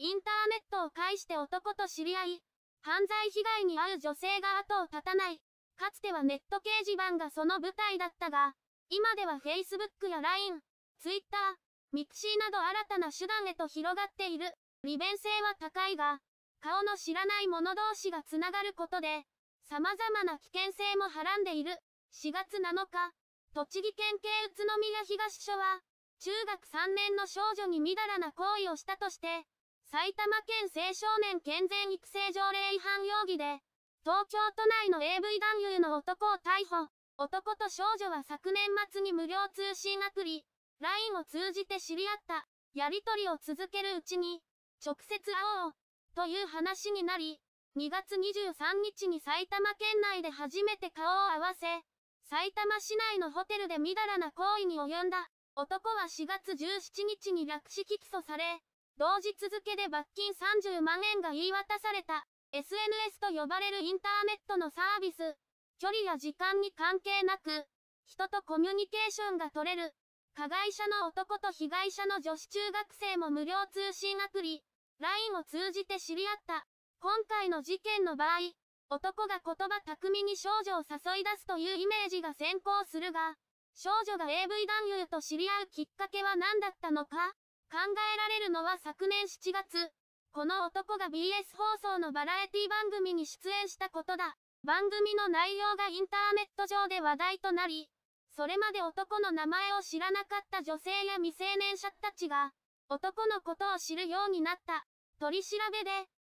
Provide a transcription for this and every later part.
インターネットを介して男と知り合い、犯罪被害に遭う女性が後を絶たない。かつてはネット掲示板がその舞台だったが、今では Facebook や LINE、Twitter、ミクシーなど新たな手段へと広がっている。利便性は高いが、顔の知らない者同士がつながることで、様々な危険性もはらんでいる。4月7日、栃木県警宇都宮東署は、中学3年の少女にみだらな行為をしたとして、埼玉県青少年健全育成条例違反容疑で、東京都内の AV 男優の男を逮捕。男と少女は昨年末に無料通信アプリ、LINE を通じて知り合った。やりとりを続けるうちに、直接会おう、という話になり、2月23日に埼玉県内で初めて顔を合わせ、埼玉市内のホテルでみだらな行為に及んだ。男は4月17日に略式起訴され、同日付で罰金30万円が言い渡された。SNS と呼ばれるインターネットのサービス。距離や時間に関係なく、人とコミュニケーションが取れる。加害者の男と被害者の女子中学生も無料通信アプリ、LINE を通じて知り合った。今回の事件の場合、男が言葉巧みに少女を誘い出すというイメージが先行するが、少女が AV 男優と知り合うきっかけは何だったのか考えられるのは昨年7月、この男が BS 放送のバラエティ番組に出演したことだ。番組の内容がインターネット上で話題となり、それまで男の名前を知らなかった女性や未成年者たちが、男のことを知るようになった。取り調べで、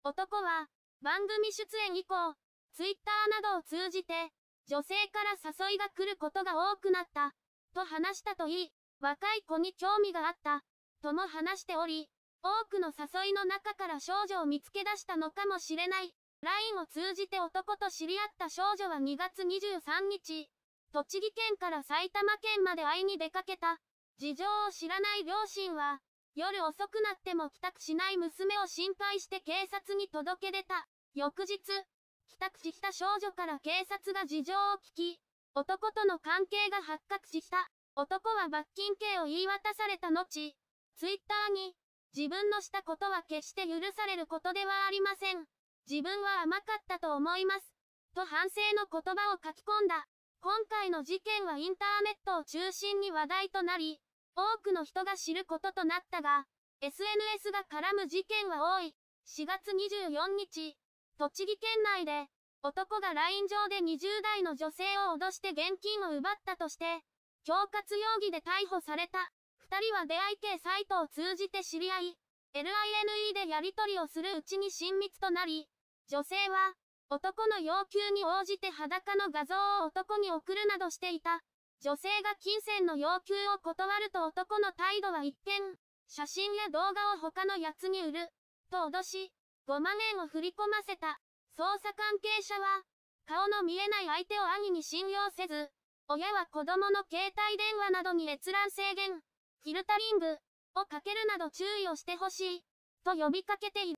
男は、番組出演以降、ツイッターなどを通じて、女性から誘いが来ることが多くなった、と話したといい、若い子に興味があった。とも話しており、多くの誘いの中から少女を見つけ出したのかもしれない。LINE を通じて男と知り合った少女は2月23日、栃木県から埼玉県まで会いに出かけた。事情を知らない両親は、夜遅くなっても帰宅しない娘を心配して警察に届け出た。翌日、帰宅した少女から警察が事情を聞き、男との関係が発覚した。男は罰金刑を言い渡された後、ツイッターに、自分のしたことは決して許されることではありません。自分は甘かったと思います。と反省の言葉を書き込んだ。今回の事件はインターネットを中心に話題となり、多くの人が知ることとなったが、SNS が絡む事件は多い。4月24日、栃木県内で、男が LINE 上で20代の女性を脅して現金を奪ったとして、恐喝容疑で逮捕された。2人は出会い系サイトを通じて知り合い、LINE でやり取りをするうちに親密となり、女性は、男の要求に応じて裸の画像を男に送るなどしていた。女性が金銭の要求を断ると男の態度は一見、写真や動画を他のやつに売る、と脅し、5万円を振り込ませた。捜査関係者は、顔の見えない相手を兄に信用せず、親は子供の携帯電話などに閲覧制限。フィルタリングをかけるなど注意をしてほしいと呼びかけている。